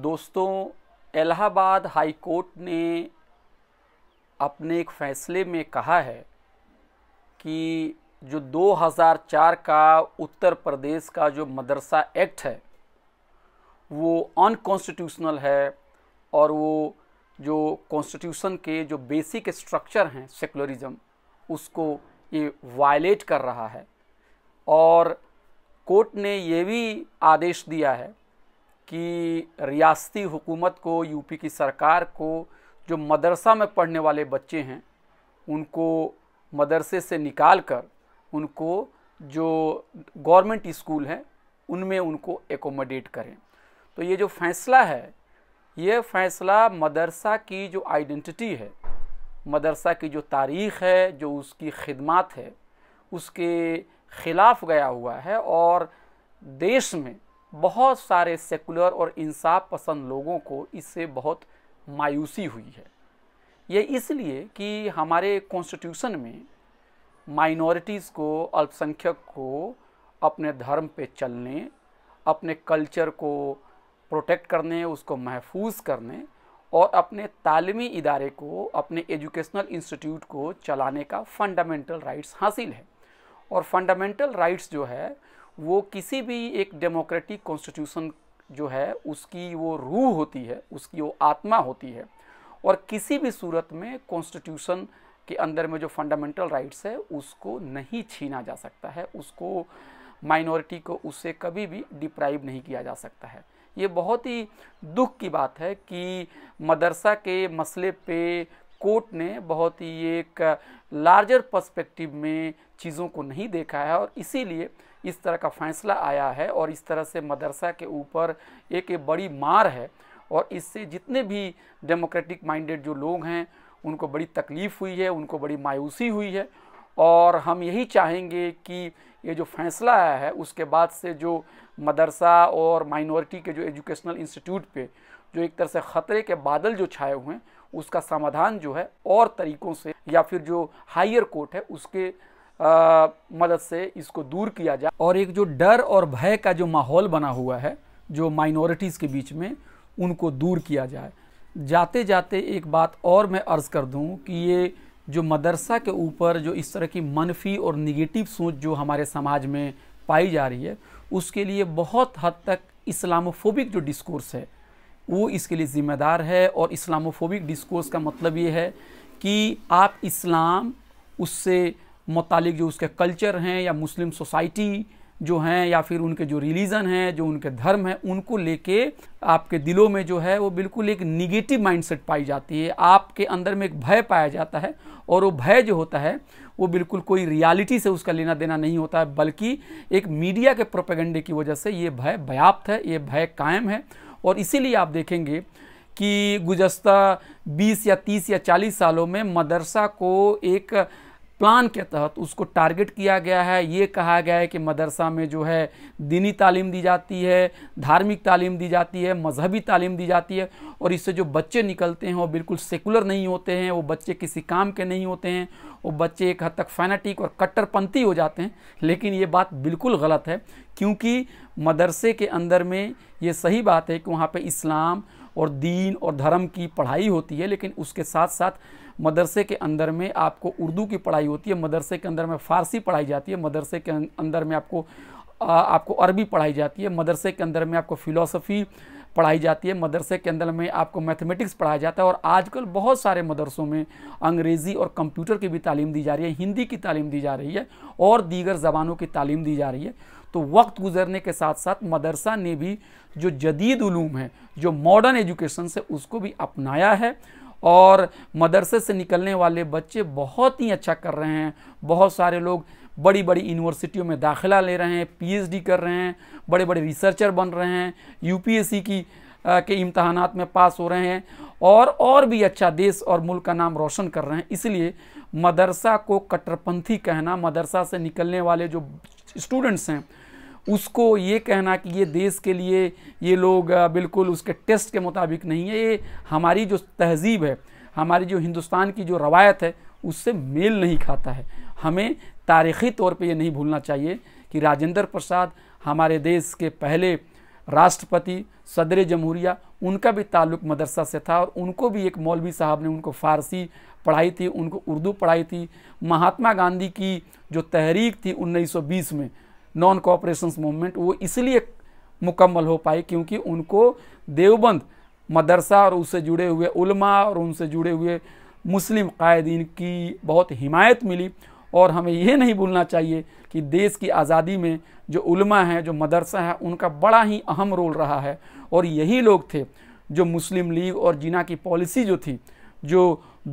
दोस्तों Allahabad high court ने अपने एक फैसले में कहा है कि जो 2004 का उत्तर प्रदेश का जो मदरसा एक्ट है वो अनकॉन्स्टिट्यूशनल है और वो जो कॉन्स्टिट्यूशन के जो बेसिक स्ट्रक्चर हैं सेकुलरिज्म उसको ये वायलेट कर रहा है और कोर्ट ने ये भी आदेश दिया है कि रियासती हुकूमत को यूपी की सरकार को जो मदरसा में पढ़ने वाले बच्चे हैं उनको मदरसे से निकाल कर उनको जो गवर्नमेंट स्कूल हैं उनमें उनको एकोमोडेट करें तो ये जो फैसला है ये फैसला मदरसा की जो आइडेंटिटी है मदरसा की जो तारीख़ है जो उसकी खिदमत है उसके ख़िलाफ़ गया हुआ है और देश में बहुत सारे सेकुलर और इंसाफ पसंद लोगों को इससे बहुत मायूसी हुई है ये इसलिए कि हमारे कॉन्स्टिट्यूशन में माइनॉरिटीज़ को अल्पसंख्यक को अपने धर्म पे चलने अपने कल्चर को प्रोटेक्ट करने उसको महफूज करने और अपने तालीमी इदारे को अपने एजुकेशनल इंस्टीट्यूट को चलाने का फंडामेंटल राइट्स हासिल है और फंडामेंटल राइट्स जो है वो किसी भी एक डेमोक्रेटिक कॉन्स्टिट्यूशन जो है उसकी वो रूह होती है उसकी वो आत्मा होती है और किसी भी सूरत में कॉन्स्टिट्यूशन के अंदर में जो फंडामेंटल राइट्स है उसको नहीं छीना जा सकता है उसको माइनॉरिटी को उससे कभी भी डिप्राइव नहीं किया जा सकता है ये बहुत ही दुख की बात है कि मदरसा के मसले पे कोर्ट ने बहुत ही एक लार्जर पर्सपेक्टिव में चीज़ों को नहीं देखा है और इसीलिए इस तरह का फैसला आया है और इस तरह से मदरसा के ऊपर एक, बड़ी मार है और इससे जितने भी डेमोक्रेटिक माइंडेड जो लोग हैं उनको बड़ी तकलीफ़ हुई है उनको बड़ी मायूसी हुई है और हम यही चाहेंगे कि ये जो फैसला आया है उसके बाद से जो मदरसा और माइनॉरिटी के जो एजुकेशनल इंस्टीट्यूट पे जो एक तरह से ख़तरे के बादल जो छाए हुए हैं उसका समाधान जो है और तरीक़ों से या फिर जो हायर कोर्ट है उसके मदद से इसको दूर किया जाए और एक जो डर और भय का जो माहौल बना हुआ है जो माइनॉरिटीज़ के बीच में उनको दूर किया जाए जाते जाते एक बात और मैं अर्ज़ कर दूं कि ये जो मदरसा के ऊपर जो इस तरह की मनफी और निगेटिव सोच जो हमारे समाज में पाई जा रही है उसके लिए बहुत हद तक इस्लामोफोबिक जो डिस्कोर्स है वो इसके लिए ज़िम्मेदार है और इस्लामोफोबिक डिस्कोर्स का मतलब ये है कि आप इस्लाम उससे मतलब जो उसके कल्चर हैं या मुस्लिम सोसाइटी जो हैं या फिर उनके जो रिलीज़न हैं जो उनके धर्म हैं उनको लेके आपके दिलों में जो है वो बिल्कुल एक निगेटिव माइंडसेट पाई जाती है आपके अंदर में एक भय पाया जाता है और वो भय जो होता है वो बिल्कुल कोई रियलिटी से उसका लेना देना नहीं होता है बल्कि एक मीडिया के प्रोपेगेंडे की वजह से ये भय व्याप्त है ये भय कायम है और इसीलिए आप देखेंगे कि गुजस्ता 20 या 30 या 40 सालों में मदरसा को एक प्लान के तहत उसको टारगेट किया गया है ये कहा गया है कि मदरसा में जो है दीनी तालीम दी जाती है धार्मिक तालीम दी जाती है मजहबी तालीम दी जाती है और इससे जो बच्चे निकलते हैं वो बिल्कुल सेकुलर नहीं होते हैं वो बच्चे किसी काम के नहीं होते हैं वो बच्चे एक हद तक फैनाटिक और कट्टरपंथी हो जाते हैं लेकिन ये बात बिल्कुल गलत है क्योंकि मदरसे के अंदर में ये सही बात है कि वहाँ पर इस्लाम और दीन और धर्म की पढ़ाई होती है लेकिन उसके साथ साथ मदरसे के अंदर में आपको उर्दू की पढ़ाई होती है मदरसे के अंदर में फ़ारसी पढ़ाई जाती है मदरसे के अंदर में आपको आपको अरबी पढ़ाई जाती है मदरसे के अंदर में आपको फ़िलासफ़ी पढ़ाई जाती है मदरसे के अंदर में आपको मैथमेटिक्स पढ़ाया जाता है और आजकल बहुत सारे मदरसों में अंग्रेज़ी और कंप्यूटर की भी तालीम दी जा रही है हिंदी की तालीम दी जा रही है और दीगर ज़बानों की तालीम दी जा रही है तो वक्त गुजरने के साथ साथ मदरसा ने भी जो जदीद ूम है जो मॉडर्न एजुकेशन से उसको भी अपनाया है और मदरसे से निकलने वाले बच्चे बहुत ही अच्छा कर रहे हैं बहुत सारे लोग बड़ी बड़ी यूनिवर्सिटियों में दाखिला ले रहे हैं पीएचडी कर रहे हैं बड़े बड़े रिसर्चर बन रहे हैं यूपीएससी की आ, के इम्तहान में पास हो रहे हैं और और भी अच्छा देश और मुल्क का नाम रोशन कर रहे हैं इसलिए मदरसा को कट्टरपंथी कहना मदरसा से निकलने वाले जो स्टूडेंट्स हैं उसको ये कहना कि ये देश के लिए ये लोग बिल्कुल उसके टेस्ट के मुताबिक नहीं है ये हमारी जो तहजीब है हमारी जो हिंदुस्तान की जो रवायत है उससे मेल नहीं खाता है हमें तारीख़ी तौर पे ये नहीं भूलना चाहिए कि राजेंद्र प्रसाद हमारे देश के पहले राष्ट्रपति सदर जमहूरिया उनका भी ताल्लुक मदरसा से था और उनको भी एक मौलवी साहब ने उनको फ़ारसी पढ़ाई थी उनको उर्दू पढ़ाई थी महात्मा गांधी की जो तहरीक थी 1920 में नॉन कोऑपरेशन मूवमेंट वो इसलिए मुकम्मल हो पाई क्योंकि उनको देवबंद मदरसा और उससे जुड़े हुए उलमा और उनसे जुड़े हुए मुस्लिम कायदीन की बहुत हिमायत मिली और हमें यह नहीं भूलना चाहिए कि देश की आज़ादी में जो उलमा है जो मदरसा है उनका बड़ा ही अहम रोल रहा है और यही लोग थे जो मुस्लिम लीग और जिना की पॉलिसी जो थी जो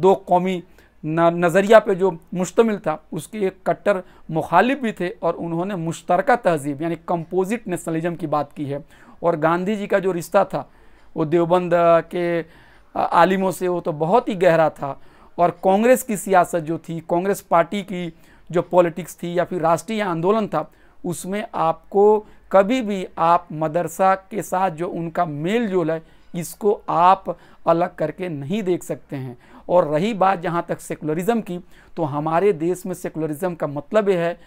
दो कौमी नज़रिया पे जो मुश्तमिल था उसके एक कट्टर मुखालिफ भी थे और उन्होंने मुश्तरक तहजीब यानी कंपोजिट नेशनलिज्म की बात की है और गांधी जी का जो रिश्ता था वो देवबंद के आलिमों से वो तो बहुत ही गहरा था और कांग्रेस की सियासत जो थी कांग्रेस पार्टी की जो पॉलिटिक्स थी या फिर राष्ट्रीय आंदोलन था उसमें आपको कभी भी आप मदरसा के साथ जो उनका मेल जोल है इसको आप अलग करके नहीं देख सकते हैं और रही बात जहाँ तक सेकुलरिज़म की तो हमारे देश में सेकुलरिज़म का मतलब यह है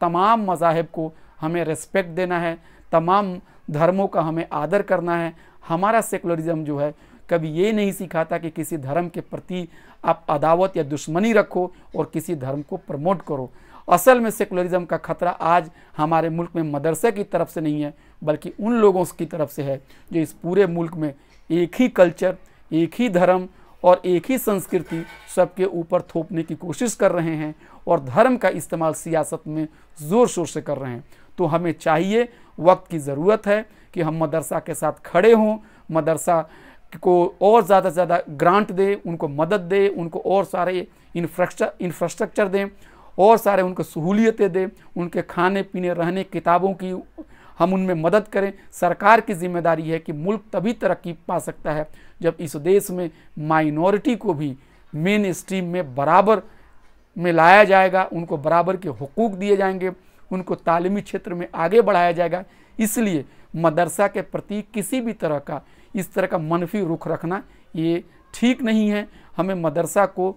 तमाम मजाहब को हमें रेस्पेक्ट देना है तमाम धर्मों का हमें आदर करना है हमारा सेकुलरिज़म जो है कभी ये नहीं सिखाता कि किसी धर्म के प्रति आप अदावत या दुश्मनी रखो और किसी धर्म को प्रमोट करो असल में सेकुलरिज्म का खतरा आज हमारे मुल्क में मदरसे की तरफ से नहीं है बल्कि उन लोगों की तरफ से है जो इस पूरे मुल्क में एक ही कल्चर एक ही धर्म और एक ही संस्कृति सबके ऊपर थोपने की कोशिश कर रहे हैं और धर्म का इस्तेमाल सियासत में ज़ोर शोर से कर रहे हैं तो हमें चाहिए वक्त की ज़रूरत है कि हम मदरसा के साथ खड़े हों मदरसा को और ज़्यादा से ज़्यादा ग्रांट दें उनको मदद दें उनको और सारे इंफ्रास्ट्रक्चर इंफ्रास्ट्रक्चर दें और सारे उनको सहूलियतें दें उनके खाने पीने रहने किताबों की हम उनमें मदद करें सरकार की जिम्मेदारी है कि मुल्क तभी तरक्की पा सकता है जब इस देश में माइनॉरिटी को भी मेन स्ट्रीम में बराबर में लाया जाएगा उनको बराबर के हकूक़ दिए जाएंगे उनको तालीमी क्षेत्र में आगे बढ़ाया जाएगा इसलिए मदरसा के प्रति किसी भी तरह का इस तरह का मनफी रुख रखना ये ठीक नहीं है हमें मदरसा को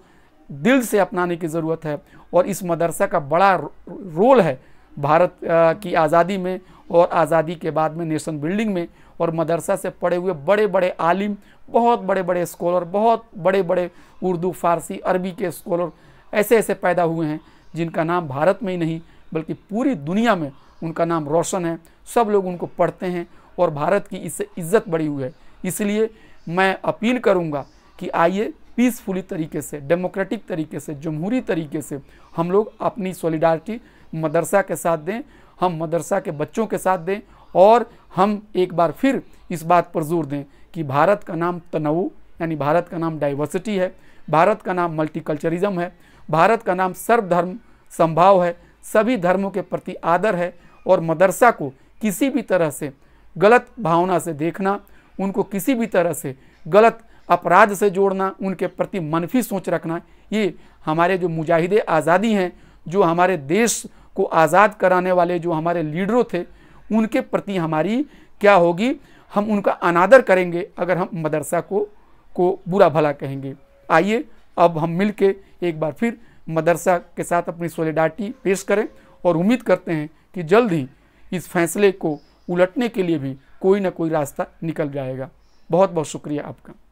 दिल से अपनाने की ज़रूरत है और इस मदरसा का बड़ा रोल है भारत की आज़ादी में और आज़ादी के बाद में नेशन बिल्डिंग में और मदरसा से पढ़े हुए बड़े बड़े आलिम बहुत बड़े बड़े स्कॉलर बहुत बड़े बड़े उर्दू फारसी अरबी के स्कॉलर ऐसे ऐसे पैदा हुए हैं जिनका नाम भारत में ही नहीं बल्कि पूरी दुनिया में उनका नाम रोशन है सब लोग उनको पढ़ते हैं और भारत की इससे इज्जत बढ़ी हुई है इसलिए मैं अपील करूँगा कि आइए पीसफुली तरीके से डेमोक्रेटिक तरीके से जमहूरी तरीके से हम लोग अपनी सॉलिडारिटी मदरसा के साथ दें हम मदरसा के बच्चों के साथ दें और हम एक बार फिर इस बात पर जोर दें कि भारत का नाम तनऊ यानी भारत का नाम डाइवर्सिटी है भारत का नाम मल्टीकल्चरिज्म है भारत का नाम सर्वधर्म संभाव है सभी धर्मों के प्रति आदर है और मदरसा को किसी भी तरह से गलत भावना से देखना उनको किसी भी तरह से गलत अपराध से जोड़ना उनके प्रति मनफी सोच रखना ये हमारे जो मुजाहिद आज़ादी हैं जो हमारे देश को आज़ाद कराने वाले जो हमारे लीडरों थे उनके प्रति हमारी क्या होगी हम उनका अनादर करेंगे अगर हम मदरसा को को बुरा भला कहेंगे आइए अब हम मिल के एक बार फिर मदरसा के साथ अपनी सोलिडार्टी पेश करें और उम्मीद करते हैं कि जल्द ही इस फैसले को उलटने के लिए भी कोई ना कोई रास्ता निकल जाएगा बहुत बहुत शुक्रिया आपका